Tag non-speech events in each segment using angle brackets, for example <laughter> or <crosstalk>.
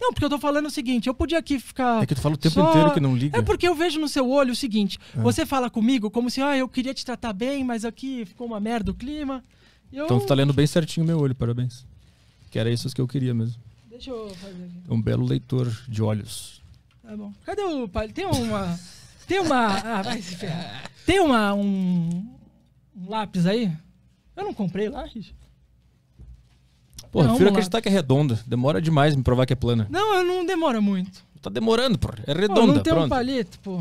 Não, porque eu tô falando o seguinte, eu podia aqui ficar. É que tu fala o tempo só... inteiro que não liga. É porque eu vejo no seu olho o seguinte: é. você fala comigo como se, ah, eu queria te tratar bem, mas aqui ficou uma merda o clima. Eu... Então tu tá lendo bem certinho meu olho, parabéns. Que era isso que eu queria mesmo. Deixa eu fazer aqui. Um belo leitor de olhos. Tá bom. Cadê o. Tem uma. Tem uma. Ah, vai se ferrar. Tem uma. Um, um lápis aí? Eu não comprei lá, Pô, não, eu prefiro acreditar que é redonda. Demora demais me provar que é plana. Não, não demora muito. Tá demorando, é pô. É redonda, pronto. não tem pronto. um palito, pô.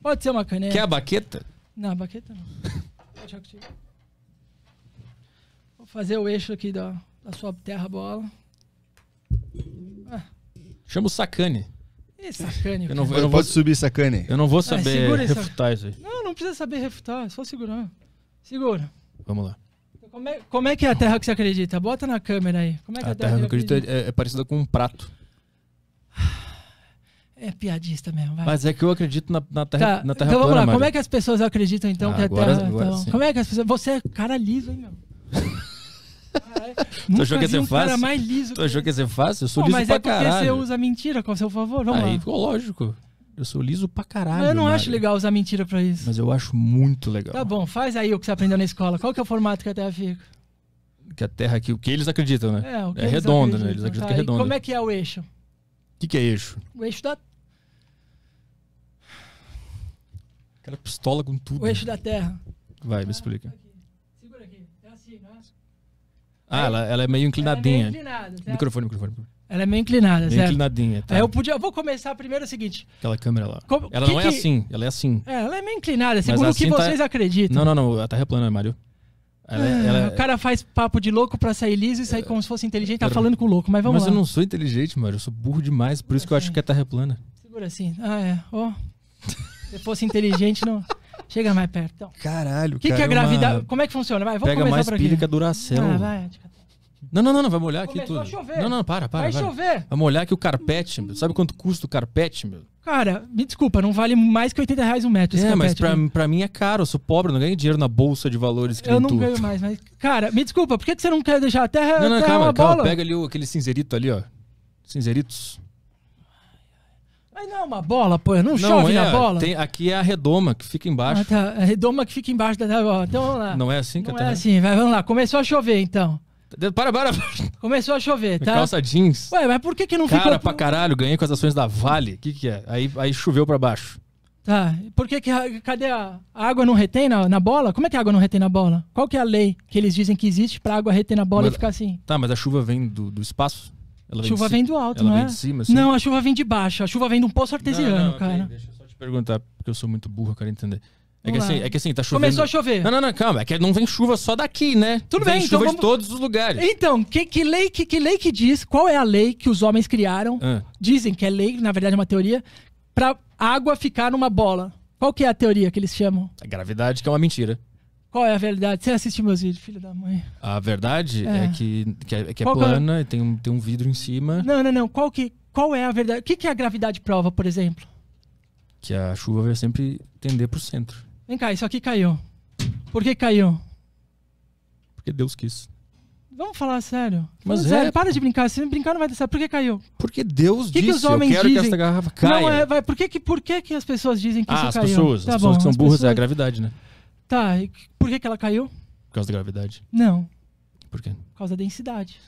Pode ser uma caneta. Quer a baqueta? Não, a baqueta não. <laughs> Vou fazer o eixo aqui da, da sua terra bola. Ah. Chama o sacane. Ih, sacane. Eu não, eu não Pode vou, subir sacane. Eu não vou ah, saber ah, refutar essa... isso aí. Não, não precisa saber refutar, é só segurar. Segura. Vamos lá. Como é, como é que é a terra que você acredita? Bota na câmera aí. Como é que é a, a terra, terra que eu acredito é, é parecida com um prato. É piadista mesmo, vai. Mas é que eu acredito na, na Terra, tá. na terra então, plana, vamos lá. Como é que as pessoas acreditam, então, ah, que a agora, Terra... Agora, então, como é que as pessoas... Você é cara liso, hein, meu? <laughs> tu achou que ia ser fácil? Cara mais liso tu achou que ia ser fácil? Eu sou Pô, liso mas pra é porque você usa mentira com seu favor? Vamos Aí lá. ficou lógico. Eu sou liso pra caralho. eu não Mário. acho legal usar mentira pra isso. Mas eu acho muito legal. Tá bom, faz aí o que você aprendeu na escola. Qual que é o formato que a Terra fica? Que a Terra aqui, o que eles acreditam, né? É, o que é eles redonda, né? acreditam. né? Eles acreditam tá, que é redonda. Como é que é o eixo? O que, que é eixo? O eixo da. Aquela pistola com tudo. O eixo da Terra. Vai, me explica. Segura aqui. É assim, não é? Ah, ela, ela é meio inclinadinha. Ela é meio microfone, microfone. Ela é meio inclinada, meio certo? inclinadinha. Tá. Aí eu podia. Eu vou começar primeiro o seguinte. Aquela câmera lá. Como, ela que não que... é assim, ela é assim. É, ela é meio inclinada, segundo o assim que tá- vocês acreditam. Não, não, não. Ela tá replana, Mario. Mário. Ela, é- ah, ela... É- o cara faz papo de louco pra sair liso e sair é. como se fosse inteligente, tá falando com o louco, mas vamos mas lá. Mas eu não sou inteligente, Mario. eu sou burro demais, por isso que eu acho que ela Terra replana. plana. Segura assim. Ah, é. Ó. Oh. Se fosse inteligente, não. <laughs> Chega mais perto. Então. Caralho, que cara. O que é, é gravidade? Uma... Como é que funciona? Vai, vamos Pega mais por pilha a Duracell. Ah, vai. Não, não, não, não, vai molhar Começou aqui tudo. a chover. Não, não, para, para. Vai, vai. chover. Vai molhar aqui o carpete, meu. Sabe quanto custa o carpete, meu? Cara, me desculpa, não vale mais que 80 reais um metro. é, mas pra, pra, mim é caro, eu sou pobre, não ganho dinheiro na bolsa de valores que Eu não tu. ganho mais, mas. Cara, me desculpa, por que, que você não quer deixar a terra. Não, não, terra calma, calma. Bola? Pega ali o, aquele cinzerito ali, ó. cinzeritos. Mas não é uma bola, pô. Não, não chove é, na bola. Tem, aqui é a redoma que fica embaixo. Ah, tá. É a redoma que fica embaixo da bola. Então vamos lá. Não é assim, Catarina? Não é assim. Vai, vamos lá. Começou a chover, então. Para, para. Começou a chover, tá? Calça jeans. Ué, mas por que que não Cara, ficou... Cara, pra caralho. Ganhei com as ações da Vale. O que que é? Aí, aí choveu pra baixo. Tá. Por que que... Cadê a, a água não retém na, na, bola? Como é que a água não retém na bola? Qual que é a lei que eles dizem que existe pra água reter na bola mas, e ficar assim? Tá, mas a chuva vem do, do espaço? Ela a chuva vem, vem do alto, né? não é? assim? Não, a chuva vem de baixo. A chuva vem de um poço artesiano, não, não, cara. Okay, deixa eu só te perguntar, porque eu sou muito burro, eu quero entender. É que, assim, é que, assim, tá chovendo. Começou a chover. Não, não, não, calma. É que não vem chuva só daqui, né? Tudo vem bem, então chuva então vamos... de todos os lugares. Então, que, que, lei, que, que lei que diz? Qual é a lei que os homens criaram? Ah. Dizem que é lei, na verdade é uma teoria, pra água ficar numa bola. Qual que é a teoria que eles chamam? A gravidade, que é uma mentira. Qual é a verdade? Você assiste meus vídeos, filho da mãe. A verdade é, é que, que é, que é, é plana e tem um, tem um vidro em cima. Não, não, não. Qual, que, qual é a verdade? O que, que é a gravidade prova, por exemplo? Que a chuva vai sempre tender para o centro. Vem cá, isso aqui caiu. Por que caiu? Porque Deus quis. Vamos falar sério. Mas Vamos é... sério, para de brincar. Se brincar, não vai dar certo. Por que caiu? Porque Deus que disse. Que os homens eu quero dizem? que essa garrafa caia. Não, é, vai. Por, que, que, por que, que as pessoas dizem que ah, isso as caiu? Pessoas, tá as bom, pessoas que são burras pessoas... é a gravidade, né? Tá, e por que, que ela caiu? Por causa da gravidade. Não. Por quê? Por causa da densidade.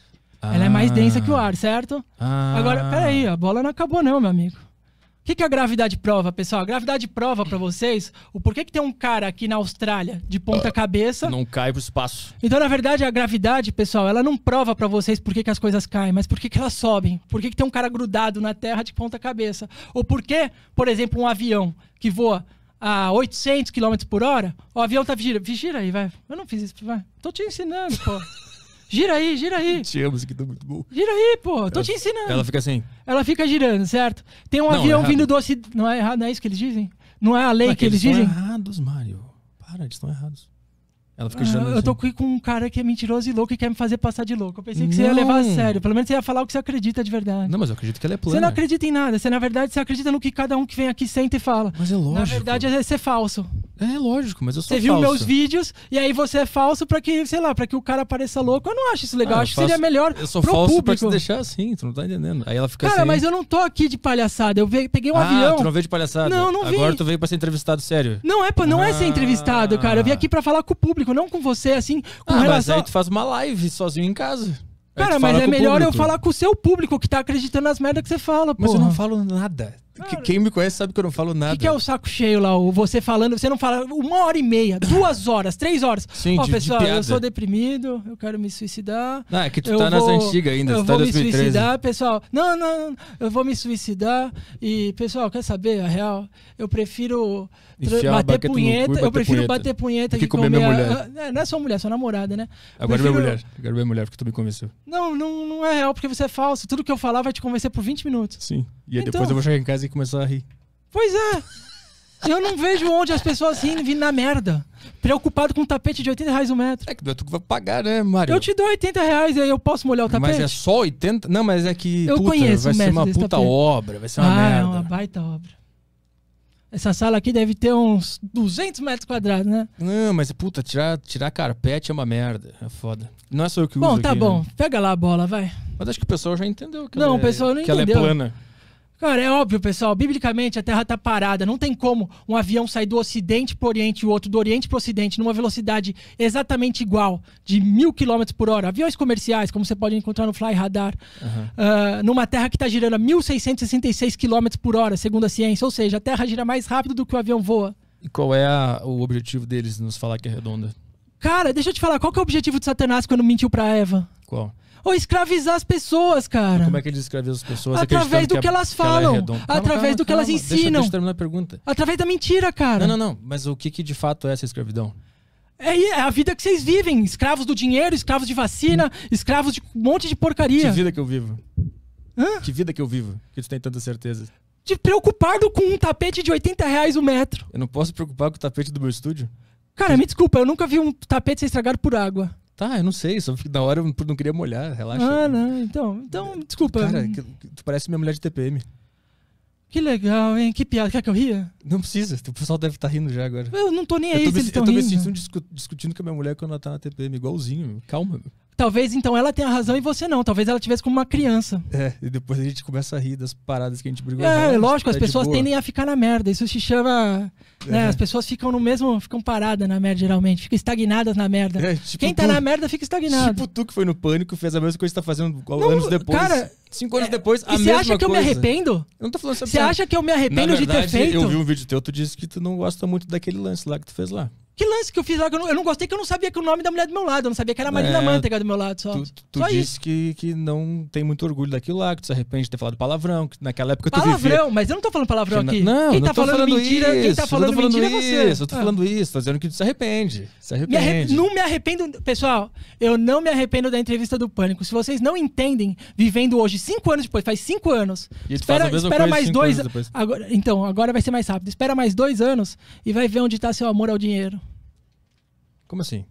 Ah. Ela é ah. mais densa que o ar, certo? Ah. Agora, peraí, a bola não acabou não, meu amigo. O que, que a gravidade prova, pessoal? A gravidade prova para vocês o porquê que tem um cara aqui na Austrália de ponta cabeça. Não cai pro espaço. Então, na verdade, a gravidade, pessoal, ela não prova para vocês por que, que as coisas caem, mas por que, que elas sobem. Por que, que tem um cara grudado na terra de ponta cabeça. Ou por que, por exemplo, um avião que voa a 800 km por hora, o avião tá gira, gira aí, vai. Eu não fiz isso, vai. Tô te ensinando, pô. <laughs> Gira aí, gira aí. te amo isso aqui tá muito bom Gira aí, pô. Tô ela, te ensinando. Ela fica assim. Ela fica girando, certo? Tem um não, é avião é vindo do ocidente. Não é errado, não é isso que eles dizem? Não é a lei Mas é que eles, eles dizem? Estão errados, Mário. Para, eles estão errados. Ela fica Ah, Eu tô assim. aqui com um cara que é mentiroso e louco e quer me fazer passar de louco. Eu pensei que não. você ia levar a sério. Pelo menos você ia falar o que você acredita de verdade. Não, mas eu acredito que ela é plana. Você não acredita em nada. Você, na verdade, você acredita no que cada um que vem aqui sente e fala. Mas é lógico. Na verdade, é ser falso. É lógico, mas eu sou Você viu falso. meus vídeos e aí você é falso para que, sei lá, para que o cara pareça louco. Eu não acho isso legal, ah, acho faço... que seria melhor. Eu sou falso público. pra te deixar assim, tu não tá entendendo. Aí ela fica cara, assim. mas eu não tô aqui de palhaçada. Eu peguei um ah, avião. Tu não veio de palhaçada? Não, não vi. Agora tu veio pra ser entrevistado sério. Não é, pra, não ah. é ser entrevistado, ah. cara. Eu vim aqui para falar com o público, não com você, assim, com ah, relação. Mas aí tu faz uma live sozinho em casa. Cara, mas é melhor eu falar com o seu público que tá acreditando nas merdas que você fala, pô. Mas eu não falo nada. Cara, Quem me conhece sabe que eu não falo nada. O que, que, é o saco cheio lá? Você falando, você não fala uma hora e meia, duas horas, três horas. Sim, Ó, pessoal, de eu sou deprimido, eu quero me suicidar. Não, é que tu tá vou, nas antigas ainda, eu tu tá vou 2013. me suicidar, pessoal. Não, não, não, eu vou me suicidar. E, pessoal, quer saber a real? Eu prefiro bater punheta. bater eu prefiro punheta. bater punheta que, comer, minha mulher. É, não é só mulher, é sua namorada, né? Agora é prefiro... minha mulher. Agora minha mulher, porque tu me convenceu. Não, não, não é real, porque você é falso. Tudo que eu falar vai te convencer por 20 minutos. Sim. E aí então, depois eu vou chegar em casa e começar a rir. Pois é. Eu não vejo onde as pessoas riem vindo na merda. Preocupado com um tapete de 80 reais um metro. É que é tu vai pagar, né, Mário? Eu te dou 80 reais aí eu posso molhar o tapete. Mas é só 80? Não, mas é que. Eu puta, conheço vai ser uma puta tapete. obra, vai ser uma ah, merda. É uma baita obra. Essa sala aqui deve ter uns 200 metros quadrados, né? Não, mas puta, tirar, tirar carpete é uma merda. É foda. Não é só eu que bom, uso. Bom, tá aqui, bom. Né? Pega lá a bola, vai. Mas acho que o pessoal já entendeu que, não, ela, o é pessoal não que entendeu. ela é plana. Cara, é óbvio, pessoal. Biblicamente, a Terra está parada. Não tem como um avião sair do Ocidente para o Oriente e o outro do Oriente para o Ocidente numa velocidade exatamente igual, de mil quilômetros por hora. Aviões comerciais, como você pode encontrar no Fly Radar, uhum. uh, numa Terra que está girando a 1.666 quilômetros por hora, segundo a ciência. Ou seja, a Terra gira mais rápido do que o avião voa. E qual é a, o objetivo deles nos falar que é redonda? Cara, deixa eu te falar, qual que é o objetivo de Satanás quando mentiu pra Eva? Qual? ou escravizar as pessoas, cara. Como é que eles escravizam as pessoas? Através é do que, elas falam, através do que elas ensinam. Deixa, eu terminar a pergunta. Através da mentira, cara. Não, não, não. Mas o que, que de fato é essa escravidão? É, é a vida que vocês vivem. Escravos do dinheiro, escravos de vacina, hum. escravos de um monte de porcaria. Que vida que eu vivo. Hã? Que vida que eu vivo, que tu tem tanta certeza. De preocupado com um tapete de 80 reais o metro. Eu não posso preocupar com o tapete do meu estúdio? Cara, me desculpa, eu nunca vi um tapete ser estragado por água. Tá, eu não sei, só na hora eu não queria molhar, relaxa. Ah, não, então, então, desculpa. Cara, tu parece minha mulher de TPM. Que legal, hein? Que piada. Quer que eu ria? Não precisa, o pessoal deve estar tá rindo já agora. Eu não tô nem aí eu tô me, se eles Eu tô me sentindo discu discutindo com a minha mulher quando ela tá na TPM, igualzinho, calma. Meu. Talvez então ela tenha razão e você não. Talvez ela tivesse como uma criança. É, e depois a gente começa a rir das paradas que a gente brigou. É, é lógico, as é pessoas tendem a ficar na merda. Isso se chama. Né, é. As pessoas ficam no mesmo. ficam paradas na merda, geralmente. Ficam estagnadas na merda. É, tipo Quem tá na merda fica estagnado. Tipo tu que foi no pânico, fez a mesma coisa que tá fazendo não, anos depois. Cara, Cinco anos é, depois, a e mesma coisa. Você acha que coisa. eu me arrependo? Eu não tô falando sobre Você acha que eu me arrependo verdade, de ter feito? Eu vi um vídeo teu, tu disse que tu não gosta muito daquele lance lá que tu fez lá. Que lance que eu fiz lá, que eu não, eu não, gostei, que eu não sabia que o nome da mulher do meu lado, eu não sabia que era a Marina é, Manteiga do meu lado, só. Tu, tu só disse isso. Que, que não tem muito orgulho daquilo lá, que tu se arrepende de ter falado palavrão, que naquela época palavrão, tu Palavrão, mas eu não tô falando palavrão aqui. Não, quem não tá tô falando, falando mentira, isso, quem tá falando, falando mentira isso, é você. Eu tô ah. falando isso, tô dizendo que tu se arrepende. Se arrepende. Me arre... Não me arrependo, pessoal, eu não me arrependo da entrevista do Pânico. Se vocês não entendem, vivendo hoje, cinco anos depois, faz cinco anos. E espera espera mais dois. Agora, então, agora vai ser mais rápido. Espera mais dois anos e vai ver onde tá seu amor ao dinheiro. Como assim?